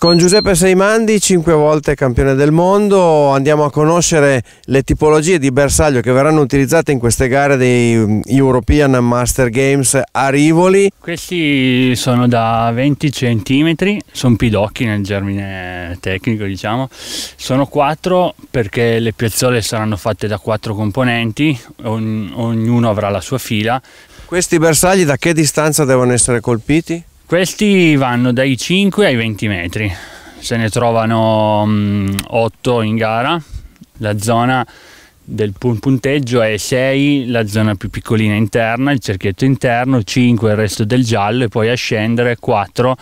Con Giuseppe Seimandi, cinque volte campione del mondo, andiamo a conoscere le tipologie di bersaglio che verranno utilizzate in queste gare dei mm, European Master Games a Rivoli. Questi sono da 20 cm, sono pidocchi nel germine tecnico diciamo, sono quattro perché le piazzole saranno fatte da quattro componenti, ognuno avrà la sua fila. Questi bersagli da che distanza devono essere colpiti? Questi vanno dai 5 ai 20 metri, se ne trovano mh, mm, 8 in gara, la zona del punteggio è 6 la zona più piccolina interna, il cerchietto interno, 5 il resto del giallo e poi a scendere 4,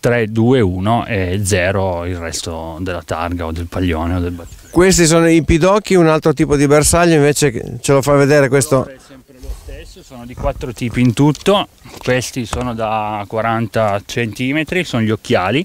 3, 2, 1 e 0 il resto della targa o del paglione o del battifiore. Questi sono i pidocchi, un altro tipo di bersaglio invece ce lo fa vedere questo Adesso sono di quattro tipi in tutto, questi sono da 40 cm, sono gli occhiali,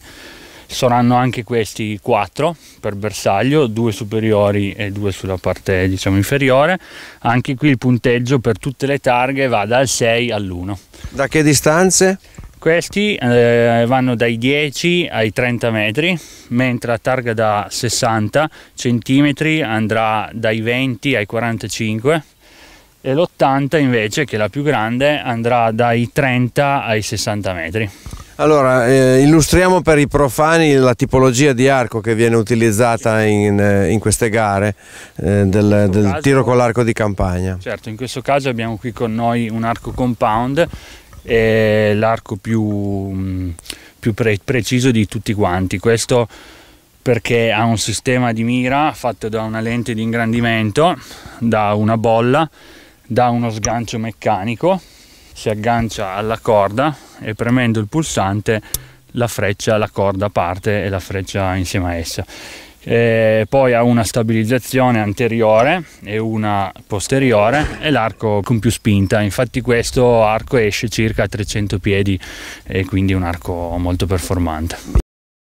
saranno anche questi quattro per bersaglio, due superiori e due sulla parte diciamo inferiore. Anche qui il punteggio per tutte le targhe va dal 6 all'1. Da che distanze? Questi eh, vanno dai 10 ai 30 metri, mentre la targa da 60 cm andrà dai 20 ai 45 cm e l'80 invece, che è la più grande, andrà dai 30 ai 60 metri. Allora, eh, illustriamo per i profani la tipologia di arco che viene utilizzata in, eh, in queste gare eh, del, del caso, tiro con l'arco di campagna. Certo, in questo caso abbiamo qui con noi un arco compound, eh, l'arco più, mm, più pre preciso di tutti quanti. Questo perché ha un sistema di mira fatto da una lente di ingrandimento, da una bolla da uno sgancio meccanico, si aggancia alla corda e premendo il pulsante la freccia, la corda parte e la freccia insieme a essa. E poi ha una stabilizzazione anteriore e una posteriore e l'arco con più spinta infatti questo arco esce circa a 300 piedi e quindi un arco molto performante